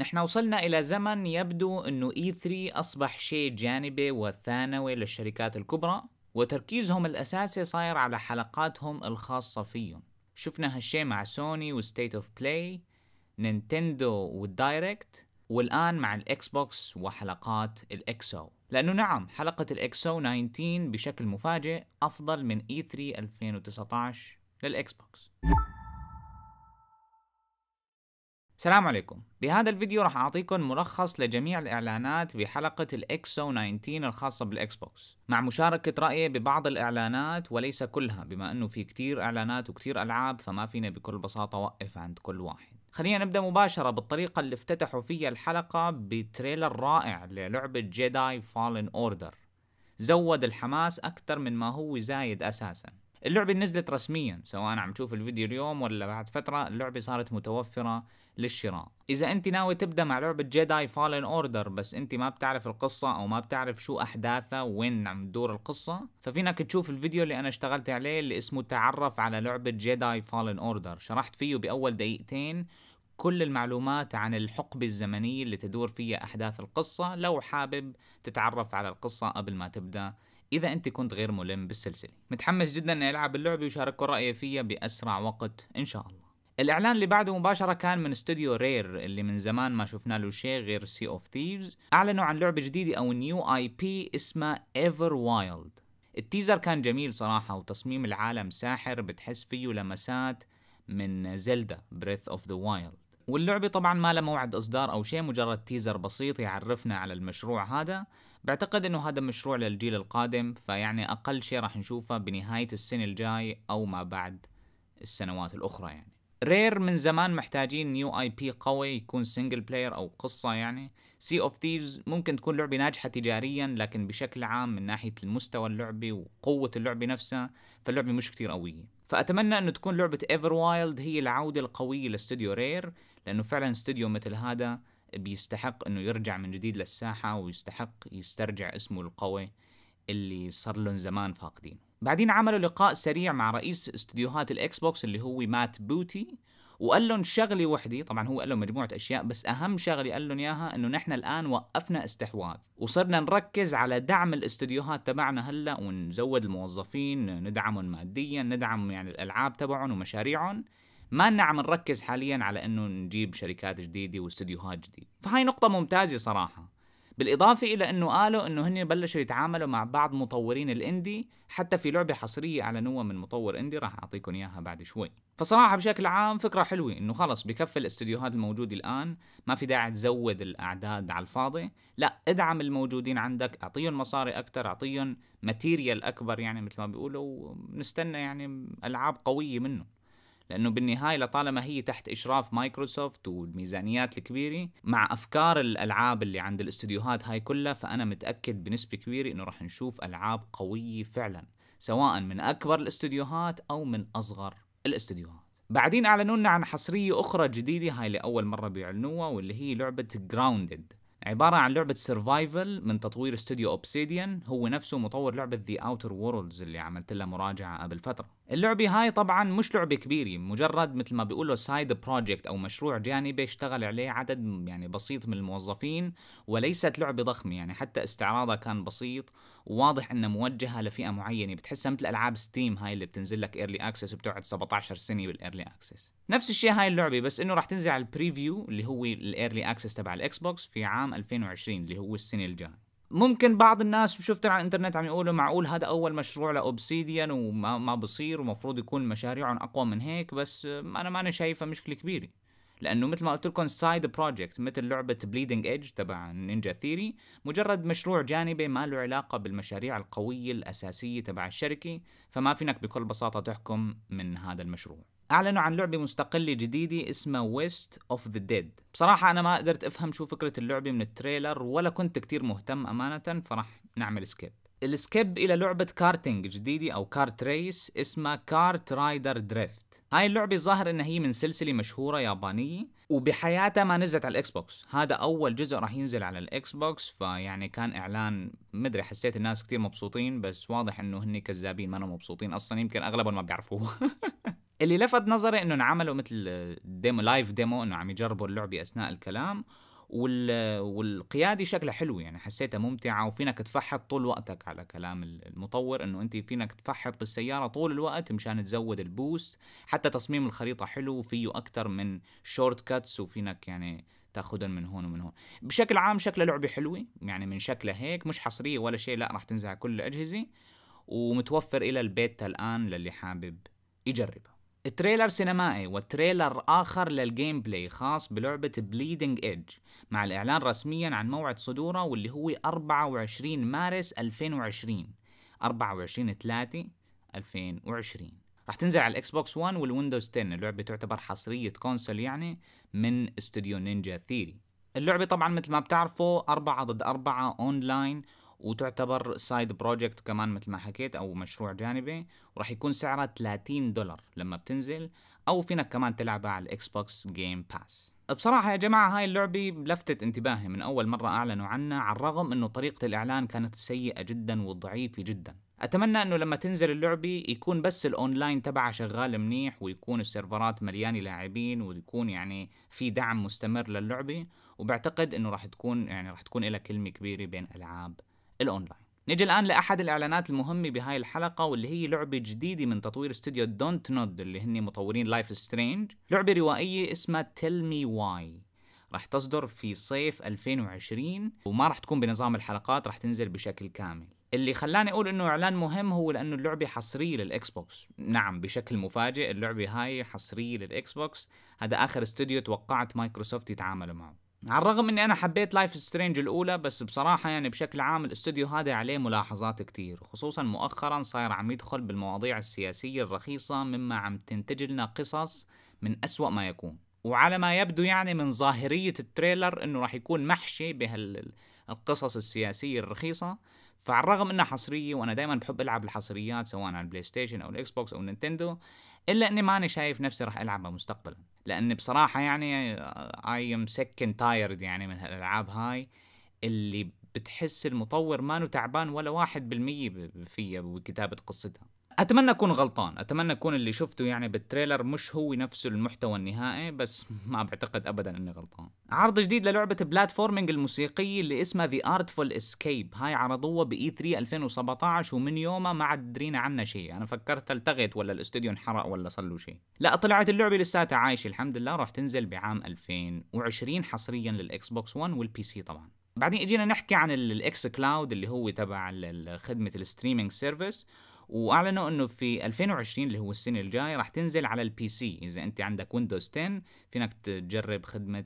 نحن وصلنا إلى زمن يبدو أنه E3 أصبح شيء جانبي وثانوي للشركات الكبرى وتركيزهم الأساسي صاير على حلقاتهم الخاصة فيهم شفنا هالشيء مع سوني وستيت اوف بلاي نينتندو والدايركت والآن مع الإكس بوكس وحلقات الإكسو لأنه نعم حلقة الإكسو 19 بشكل مفاجئ أفضل من E3 2019 للإكس بوكس السلام عليكم بهذا الفيديو راح أعطيكم ملخص لجميع الإعلانات بحلقة الإكسو 19 الخاصة بالاكس بوكس مع مشاركة رأيي ببعض الإعلانات وليس كلها بما أنه في كتير إعلانات وكتير ألعاب فما فينا بكل بساطة وقف عند كل واحد خلينا نبدأ مباشرة بالطريقة اللي افتتحوا فيها الحلقة بتريلر رائع للعبة جيداي فالن أوردر زود الحماس أكثر من ما هو زايد أساساً اللعبة نزلت رسميا سواء عم تشوف الفيديو اليوم ولا بعد فترة اللعبة صارت متوفرة للشراء إذا أنت ناوي تبدأ مع لعبة جيداي فالن أوردر بس أنت ما بتعرف القصة أو ما بتعرف شو أحداثها وين عم تدور القصة ففينك تشوف الفيديو اللي أنا اشتغلت عليه اللي اسمه تعرف على لعبة جيداي فالن أوردر شرحت فيه بأول دقيقتين كل المعلومات عن الحقبة الزمنية اللي تدور فيها أحداث القصة لو حابب تتعرف على القصة قبل ما تبدأ إذا أنت كنت غير ملم بالسلسلة متحمس جدا أن ألعب اللعبة وشارككم رأيي فيها بأسرع وقت إن شاء الله الاعلان اللي بعده مباشره كان من استوديو رير اللي من زمان ما شفنا له شيء غير سي اوف ثيفز اعلنوا عن لعبه جديده او نيو اي بي اسمها ايفر وايلد التيزر كان جميل صراحه وتصميم العالم ساحر بتحس فيه لمسات من زلدا بريث اوف ذا وايلد واللعبه طبعا ما لها موعد اصدار او شيء مجرد تيزر بسيط يعرفنا على المشروع هذا بعتقد انه هذا مشروع للجيل القادم فيعني اقل شيء راح نشوفه بنهايه السنه الجاي او ما بعد السنوات الاخرى يعني رير من زمان محتاجين نيو اي بي قوي يكون سنجل بلاير او قصه يعني سي اوف ثيفز ممكن تكون لعبه ناجحه تجاريا لكن بشكل عام من ناحيه المستوى اللعبه وقوه اللعبه نفسها فاللعبه مش كتير قويه فاتمنى انه تكون لعبه ايفر وايلد هي العوده القويه لاستوديو رير لانه فعلا استوديو مثل هذا بيستحق انه يرجع من جديد للساحه ويستحق يسترجع اسمه القوي اللي صار لهم زمان فاقدينه بعدين عملوا لقاء سريع مع رئيس استديوهات الاكس بوكس اللي هو مات بوتي وقال لهم شغله وحده طبعا هو قال لهم مجموعه اشياء بس اهم شغله قال لهم اياها انه نحن الان وقفنا استحواذ وصرنا نركز على دعم الاستديوهات تبعنا هلا ونزود الموظفين ندعمهم ماديا ندعم يعني الالعاب تبعهم ومشاريعهم ما نعم عم نركز حاليا على انه نجيب شركات جديده واستديوهات جديده فهاي نقطه ممتازه صراحه بالاضافه الى انه قالوا انه هن بلشوا يتعاملوا مع بعض مطورين الاندي حتى في لعبه حصريه اعلنوها من مطور اندي راح اعطيكم اياها بعد شوي فصراحة بشكل عام فكرة حلوة انه خلص بكفي الاستديوهات الموجودة الان ما في داعي تزود الاعداد على الفاضي لا ادعم الموجودين عندك اعطيهم مصاري اكثر اعطيهم ماتيريال اكبر يعني مثل ما بيقولوا ونستنى يعني العاب قوية منه لانه بالنهايه لطالما هي تحت اشراف مايكروسوفت والميزانيات الكبيره مع افكار الالعاب اللي عند الاستديوهات هاي كلها فانا متاكد بنسبه كبيره انه راح نشوف العاب قويه فعلا سواء من اكبر الاستديوهات او من اصغر الاستديوهات بعدين اعلنوا لنا عن حصريه اخرى جديده هاي لاول مره بيعلنوها واللي هي لعبه جراوندد عبارة عن لعبة سيرفايفل من تطوير استوديو اوبسيديان هو نفسه مطور لعبة ذا اوتر وورلدز اللي عملت لها مراجعة قبل فترة. اللعبة هاي طبعا مش لعبة كبيرة مجرد مثل ما بيقولوا سايد بروجكت او مشروع جانبي اشتغل عليه عدد يعني بسيط من الموظفين وليست لعبة ضخمة يعني حتى استعراضها كان بسيط وواضح انها موجهه لفئه معينه بتحسها مثل العاب ستيم هاي اللي بتنزل لك ايرلي اكسس وبتقعد 17 سنه بالايرلي اكسس نفس الشيء هاي اللعبه بس انه راح تنزل على البريفيو اللي هو الايرلي اكسس تبع الاكس بوكس في عام 2020 اللي هو السنه الجايه ممكن بعض الناس شفت على الانترنت عم يقولوا معقول هذا اول مشروع لاوبسيديان وما ما بصير ومفروض يكون مشاريعهم اقوى من هيك بس انا ما انا شايفها مشكله كبيره لانه مثل ما قلت لكم سايد بروجكت مثل لعبه بليدنج ايدج تبع نينجا ثيري مجرد مشروع جانبي ما له علاقه بالمشاريع القويه الاساسيه تبع الشركه فما فينك بكل بساطه تحكم من هذا المشروع اعلنوا عن لعبه مستقله جديده اسمها ويست اوف ذا ديد بصراحه انا ما قدرت افهم شو فكره اللعبه من التريلر ولا كنت كتير مهتم امانه فرح نعمل سكيب السكيب الى لعبه كارتنج جديده او كارت ريس اسمها كارت رايدر دريفت هاي اللعبه ظاهر انها هي من سلسله مشهوره يابانيه وبحياتها ما نزلت على الاكس بوكس هذا اول جزء راح ينزل على الاكس بوكس فيعني كان اعلان مدري حسيت الناس كتير مبسوطين بس واضح انه هني كذابين ما مبسوطين اصلا يمكن اغلبهم ما بيعرفوه اللي لفت نظري انه عملوا مثل ديمو لايف ديمو انه عم يجربوا اللعبه اثناء الكلام وال... والقيادي شكلها حلو يعني حسيتها ممتعه وفينك تفحط طول وقتك على كلام المطور انه انت فينك تفحط بالسياره طول الوقت مشان تزود البوست حتى تصميم الخريطه حلو وفيه اكثر من شورت كاتس وفينك يعني تاخذهم من هون ومن هون بشكل عام شكلها لعبه حلوه يعني من شكلها هيك مش حصريه ولا شيء لا راح تنزل على كل الاجهزه ومتوفر الى البيتا الان للي حابب يجربها تريلر سينمائي وتريلر آخر للجيم بلاي خاص بلعبة بليدنج إيدج مع الإعلان رسميا عن موعد صدوره واللي هو 24 مارس 2020 24 3 2020 راح تنزل على الاكس بوكس 1 والويندوز 10 اللعبة تعتبر حصرية كونسول يعني من استوديو نينجا ثيري اللعبة طبعا مثل ما بتعرفوا 4 ضد 4 أونلاين وتعتبر سايد بروجكت كمان مثل ما حكيت او مشروع جانبي وراح يكون سعرها 30 دولار لما بتنزل او فينك كمان تلعبها على الاكس بوكس جيم باس بصراحة يا جماعة هاي اللعبة لفتت انتباهي من أول مرة أعلنوا عنها على الرغم أنه طريقة الإعلان كانت سيئة جدا وضعيفة جدا أتمنى أنه لما تنزل اللعبة يكون بس الأونلاين تبعها شغال منيح ويكون السيرفرات مليانة لاعبين ويكون يعني في دعم مستمر للعبة وبعتقد أنه راح تكون يعني راح تكون لها كلمة كبيرة بين ألعاب الاونلاين نجي الان لاحد الاعلانات المهمه بهاي الحلقه واللي هي لعبه جديده من تطوير استوديو دونت نود اللي هن مطورين لايف سترينج لعبه روائيه اسمها تيل مي واي راح تصدر في صيف 2020 وما راح تكون بنظام الحلقات راح تنزل بشكل كامل اللي خلاني اقول انه اعلان مهم هو لانه اللعبه حصريه للاكس بوكس نعم بشكل مفاجئ اللعبه هاي حصريه للاكس بوكس هذا اخر استوديو توقعت مايكروسوفت يتعاملوا معه على الرغم اني انا حبيت لايف سترينج الاولى بس بصراحه يعني بشكل عام الاستوديو هذا عليه ملاحظات كتير خصوصا مؤخرا صاير عم يدخل بالمواضيع السياسيه الرخيصه مما عم تنتج لنا قصص من اسوا ما يكون وعلى ما يبدو يعني من ظاهريه التريلر انه راح يكون محشي بهالقصص السياسيه الرخيصه فعلى الرغم انها حصريه وانا دائما بحب العب الحصريات سواء على البلاي ستيشن او الاكس بوكس او نينتندو الا اني ماني شايف نفسي راح العبها مستقبلا لان بصراحه يعني اي ام سكن تايرد يعني من هالالعاب هاي اللي بتحس المطور مانو تعبان ولا واحد بالمية فيها بكتابة قصتها اتمنى اكون غلطان اتمنى اكون اللي شفته يعني بالتريلر مش هو نفسه المحتوى النهائي بس ما بعتقد ابدا اني غلطان عرض جديد للعبه بلاتفورمينج الموسيقي اللي اسمها ذا ارتفول اسكيب هاي عرضوها باي 3 2017 ومن يومها ما عاد درينا عنها شيء انا فكرت التغت ولا الاستوديو انحرق ولا صار له شيء لا طلعت اللعبه لساتها عايشه الحمد لله راح تنزل بعام 2020 حصريا للاكس بوكس 1 والبي سي طبعا بعدين اجينا نحكي عن الاكس كلاود اللي هو تبع خدمه الستريمينج سيرفيس واعلنوا انه في 2020 اللي هو السنه الجاي راح تنزل على البي سي اذا انت عندك ويندوز 10 فينك تجرب خدمه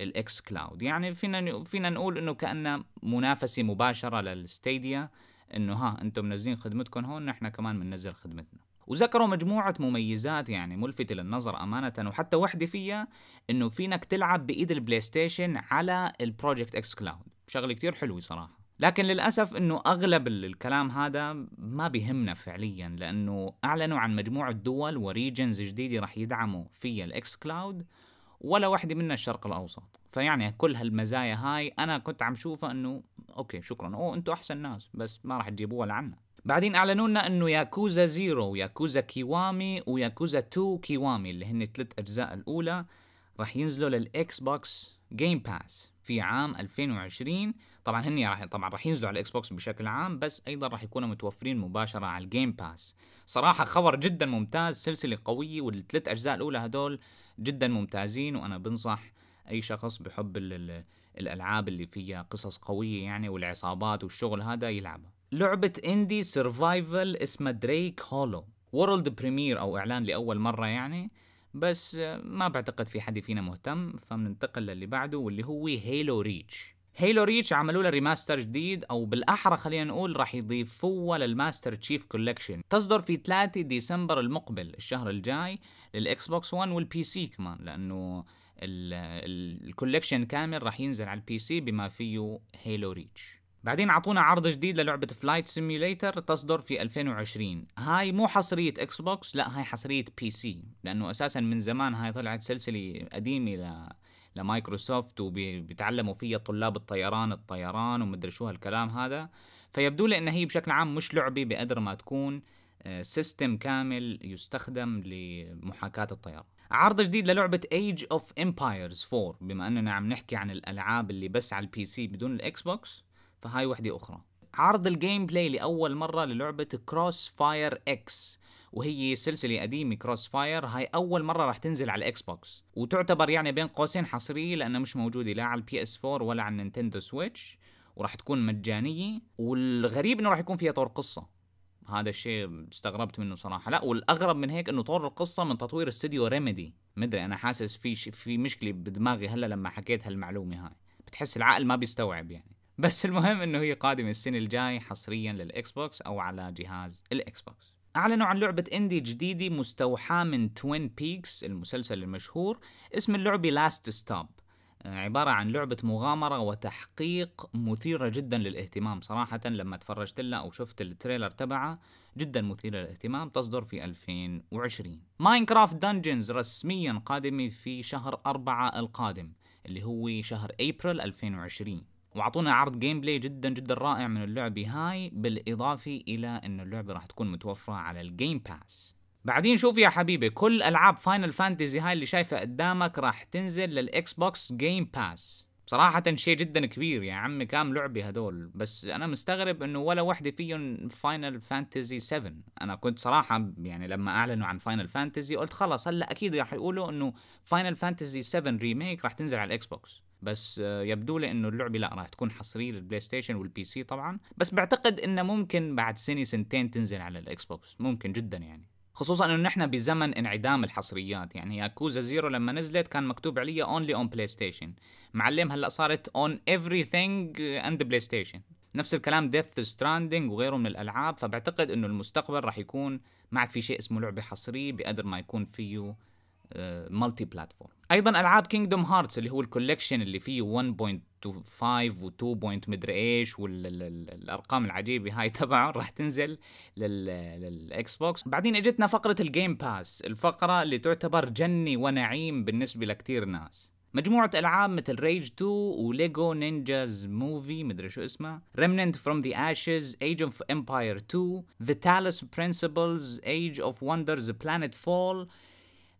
الاكس كلاود يعني فينا فينا نقول انه كانها منافسه مباشره للستيديا انه ها انتم منزلين خدمتكم هون نحن كمان بننزل خدمتنا وذكروا مجموعة مميزات يعني ملفتة للنظر أمانة وحتى وحدة فيها إنه فينك تلعب بإيد البلاي ستيشن على البروجكت إكس كلاود شغلة كتير حلوة صراحة لكن للأسف أنه أغلب الكلام هذا ما بيهمنا فعليا لأنه أعلنوا عن مجموعة دول وريجنز جديدة رح يدعموا فيها الإكس كلاود ولا واحدة منها الشرق الأوسط فيعني كل هالمزايا هاي أنا كنت عم شوفها أنه أوكي شكرا أوه أنتوا أحسن ناس بس ما رح تجيبوها لعنا بعدين اعلنوا لنا انه ياكوزا زيرو وياكوزا كيوامي وياكوزا 2 كيوامي اللي هن الثلاث اجزاء الاولى رح ينزلوا للاكس بوكس جيم باس في عام 2020 طبعا هني راح طبعا راح ينزلوا على الاكس بوكس بشكل عام بس ايضا راح يكونوا متوفرين مباشره على الجيم باس صراحه خبر جدا ممتاز سلسله قويه والثلاث اجزاء الاولى هدول جدا ممتازين وانا بنصح اي شخص بحب الالعاب اللي فيها قصص قويه يعني والعصابات والشغل هذا يلعبها لعبه اندي سرفايفل اسمها دريك هولو وورلد بريمير او اعلان لاول مره يعني بس ما بعتقد في حد فينا مهتم فبننتقل للي بعده واللي هو هيلو ريتش هيلو ريتش عملوا له ريماستر جديد او بالاحرى خلينا نقول راح يضيفوه للماستر تشيف كولكشن تصدر في 3 ديسمبر المقبل الشهر الجاي للاكس بوكس 1 والبي سي كمان لانه الكولكشن كامل راح ينزل على البي سي بما فيه هيلو ريتش بعدين عطونا عرض جديد للعبة فلايت سيميوليتر تصدر في 2020 هاي مو حصرية اكس بوكس لا هاي حصرية بي سي لانه اساسا من زمان هاي طلعت سلسلة قديمة ل... لمايكروسوفت وبيتعلموا فيها طلاب الطيران الطيران ومدري شو هالكلام هذا فيبدو لي ان هي بشكل عام مش لعبة بقدر ما تكون سيستم آه، كامل يستخدم لمحاكاة الطيران عرض جديد للعبة Age of Empires 4 بما أننا عم نحكي عن الألعاب اللي بس على البي سي بدون الإكس بوكس فهاي وحده اخرى عرض الجيم بلاي لاول مره للعبه كروس فاير اكس وهي سلسلة قديمة كروس فاير هاي أول مرة راح تنزل على الإكس بوكس وتعتبر يعني بين قوسين حصرية لأنها مش موجودة لا على البي اس 4 ولا على النينتندو سويتش وراح تكون مجانية والغريب إنه راح يكون فيها طور قصة هذا الشيء استغربت منه صراحة لا والأغرب من هيك إنه طور القصة من تطوير استديو ريميدي مدري أنا حاسس في في مشكلة بدماغي هلا لما حكيت هالمعلومة هاي بتحس العقل ما بيستوعب يعني بس المهم انه هي قادمه السنه الجايه حصريا للاكس بوكس او على جهاز الاكس بوكس اعلنوا عن لعبه اندي جديده مستوحاه من توين بيكس المسلسل المشهور اسم اللعبه لاست آه، ستوب عبارة عن لعبة مغامرة وتحقيق مثيرة جدا للاهتمام صراحة لما تفرجت لها أو شفت التريلر تبعها جدا مثيرة للاهتمام تصدر في 2020 ماينكرافت دنجنز رسميا قادمة في شهر أربعة القادم اللي هو شهر أبريل 2020 واعطونا عرض جيم بلاي جدا جدا رائع من اللعبه هاي بالاضافه الى انه اللعبه راح تكون متوفره على الجيم باس بعدين شوف يا حبيبي كل العاب فاينل فانتزي هاي اللي شايفها قدامك راح تنزل للاكس بوكس جيم باس صراحة شيء جدا كبير يا عمي كام لعبة هدول بس أنا مستغرب إنه ولا وحدة فيهم فاينل فانتزي 7 أنا كنت صراحة يعني لما أعلنوا عن فاينل فانتزي قلت خلص هلا أكيد راح يقولوا إنه فاينل فانتزي 7 ريميك راح تنزل على الإكس بوكس بس آه، يبدو لي انه اللعبه لا راح تكون حصريه للبلاي ستيشن والبي سي طبعا بس بعتقد انه ممكن بعد سنه سنتين تنزل على الاكس بوكس ممكن جدا يعني خصوصا انه نحن بزمن انعدام الحصريات يعني ياكوزا زيرو لما نزلت كان مكتوب عليها اونلي اون بلاي ستيشن معلم هلا صارت اون ايفري ثينج اند بلاي ستيشن نفس الكلام ديث ستراندنج وغيره من الالعاب فبعتقد انه المستقبل راح يكون ما عاد في شيء اسمه لعبه حصريه بقدر ما يكون فيه مالتي آه، بلاتفورم ايضا العاب كينجدوم هارتس اللي هو الكوليكشن اللي فيه 1.5 و2. مدري ايش والارقام العجيبه هاي تبعه راح تنزل للاكس بوكس بعدين اجتنا فقره الجيم باس الفقره اللي تعتبر جني ونعيم بالنسبه لكثير ناس مجموعة ألعاب مثل ريج 2 وليجو نينجاز موفي مدري شو اسمها ريمننت فروم ذا أشز ايج اوف امباير 2 ذا تالس برنسبلز ايج اوف وندرز بلانيت فول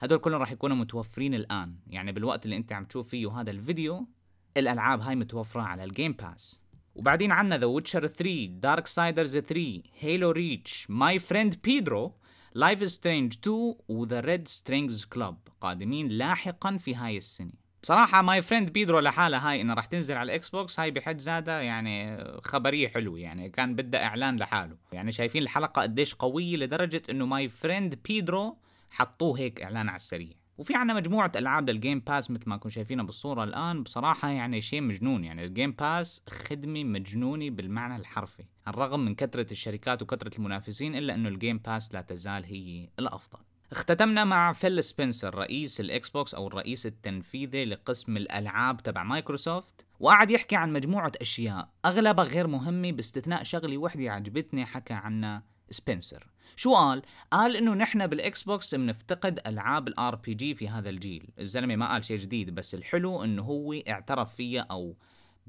هدول كلهم راح يكونوا متوفرين الآن يعني بالوقت اللي أنت عم تشوف فيه هذا الفيديو الألعاب هاي متوفرة على الجيم باس وبعدين عنا ذا ويتشر 3 دارك سايدرز 3 هيلو ريتش ماي فريند بيدرو لايف سترينج 2 وذا ريد سترينجز كلوب قادمين لاحقا في هاي السنه بصراحة ماي فريند بيدرو لحالها هاي انها راح تنزل على الاكس بوكس هاي بحد ذاتها يعني خبرية حلوة يعني كان بدها اعلان لحاله يعني شايفين الحلقة قديش قوية لدرجة انه ماي فريند بيدرو حطوه هيك اعلان على السريع وفي عنا مجموعة ألعاب للجيم باس مثل ما كنتم شايفينها بالصورة الآن بصراحة يعني شيء مجنون يعني الجيم باس خدمة مجنونة بالمعنى الحرفي الرغم من كثرة الشركات وكثرة المنافسين إلا أنه الجيم باس لا تزال هي الأفضل اختتمنا مع فيل سبنسر رئيس الاكس بوكس او الرئيس التنفيذي لقسم الالعاب تبع مايكروسوفت وقعد يحكي عن مجموعة اشياء اغلبها غير مهمة باستثناء شغلة وحدة عجبتني حكى عنها سبنسر شو قال؟ قال انه نحن بالاكس بوكس بنفتقد العاب الار بي جي في هذا الجيل، الزلمه ما قال شيء جديد بس الحلو انه هو اعترف فيها او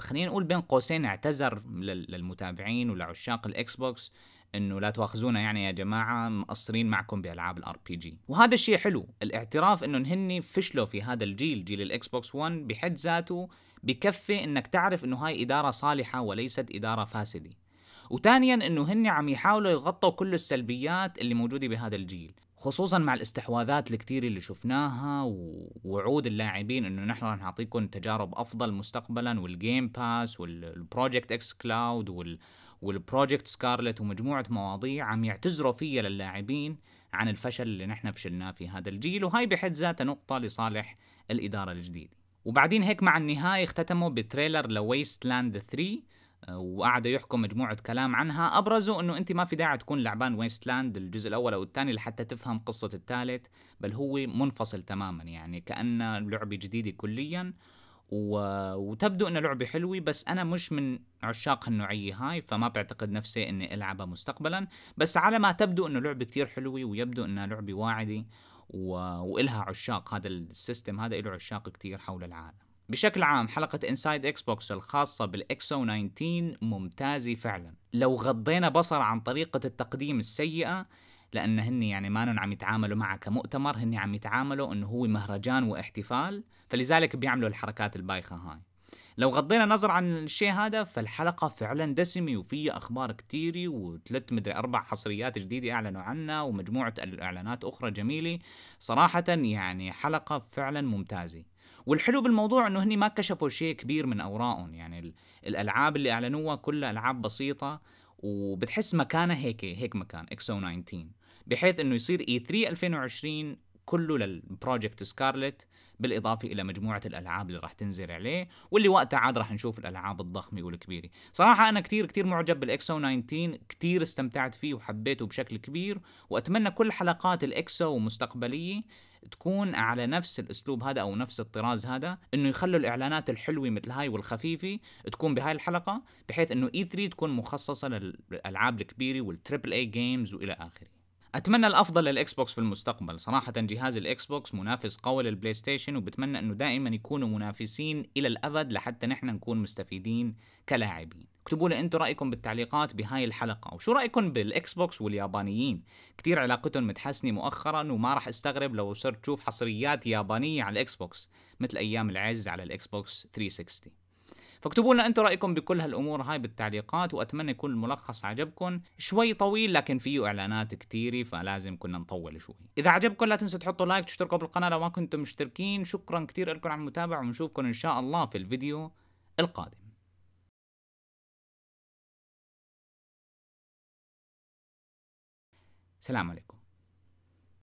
خلينا نقول بين قوسين اعتذر للمتابعين ولعشاق الاكس بوكس انه لا تواخذونا يعني يا جماعه مقصرين معكم بالعاب الار بي جي وهذا الشيء حلو الاعتراف انه هن فشلوا في هذا الجيل جيل الاكس بوكس 1 بحد ذاته بكفي انك تعرف انه هاي اداره صالحه وليست اداره فاسده وثانيا انه هن عم يحاولوا يغطوا كل السلبيات اللي موجوده بهذا الجيل خصوصا مع الاستحواذات الكتير اللي شفناها ووعود اللاعبين انه نحن رح نعطيكم تجارب افضل مستقبلا والجيم باس والبروجكت اكس كلاود وال والبروجكت سكارلت ومجموعه مواضيع عم يعتذروا فيها للاعبين عن الفشل اللي نحن فشلناه في هذا الجيل وهاي بحد ذاتها نقطه لصالح الاداره الجديده وبعدين هيك مع النهايه اختتموا بتريلر لويست لاند 3 وقعدوا يحكوا مجموعة كلام عنها أبرزوا أنه أنت ما في داعي تكون لعبان ويستلاند الجزء الأول أو الثاني لحتى تفهم قصة الثالث بل هو منفصل تماما يعني كأنه لعبة جديدة كليا و... وتبدو أنها لعبة حلوة بس أنا مش من عشاق هالنوعية هاي فما بعتقد نفسي أني ألعبها مستقبلا بس على ما تبدو أنه لعبة كتير حلوة ويبدو أنها لعبة واعدة و... وإلها عشاق هذا السيستم هذا له عشاق كتير حول العالم بشكل عام حلقة انسايد اكس بوكس الخاصة بالاكسو 19 ممتازة فعلا لو غضينا بصر عن طريقة التقديم السيئة لان هن يعني ما عم يتعاملوا معه كمؤتمر هن عم يتعاملوا انه هو مهرجان واحتفال فلذلك بيعملوا الحركات البايخة هاي لو غضينا نظر عن الشيء هذا فالحلقة فعلا دسمة وفيها أخبار كتيرة وثلاث مدري أربع حصريات جديدة أعلنوا عنها ومجموعة إعلانات أخرى جميلة صراحة يعني حلقة فعلا ممتازة والحلو بالموضوع انه هني ما كشفوا شيء كبير من اوراقهم يعني الالعاب اللي اعلنوها كلها العاب بسيطه وبتحس مكانها هيك هيك مكان اكسو 19 بحيث انه يصير اي 3 2020 كله للبروجكت سكارلت بالإضافة إلى مجموعة الألعاب اللي راح تنزل عليه واللي وقتها عاد راح نشوف الألعاب الضخمة والكبيرة صراحة أنا كتير كتير معجب بالإكسو 19 كتير استمتعت فيه وحبيته بشكل كبير وأتمنى كل حلقات الإكسو مستقبلية تكون على نفس الاسلوب هذا او نفس الطراز هذا انه يخلوا الاعلانات الحلوه مثل هاي والخفيفه تكون بهاي الحلقه بحيث انه اي e 3 تكون مخصصه للالعاب الكبيره والتريبل اي جيمز والى اخره اتمنى الافضل للاكس بوكس في المستقبل صراحه جهاز الاكس بوكس منافس قوي للبلاي ستيشن وبتمنى انه دائما يكونوا منافسين الى الابد لحتى نحن نكون مستفيدين كلاعبين اكتبوا لي انتم رايكم بالتعليقات بهاي الحلقه وشو رايكم بالاكس بوكس واليابانيين كثير علاقتهم متحسنه مؤخرا وما راح استغرب لو صرت تشوف حصريات يابانيه على الاكس بوكس مثل ايام العز على الاكس بوكس 360 فاكتبوا لنا انتم رايكم بكل هالامور هاي بالتعليقات واتمنى يكون الملخص عجبكم شوي طويل لكن فيه اعلانات كثيره فلازم كنا نطول شوي اذا عجبكم لا تنسوا تحطوا لايك تشتركوا بالقناه لو ما كنتم مشتركين شكرا كثير لكم على المتابعه ونشوفكم ان شاء الله في الفيديو القادم سلام عليكم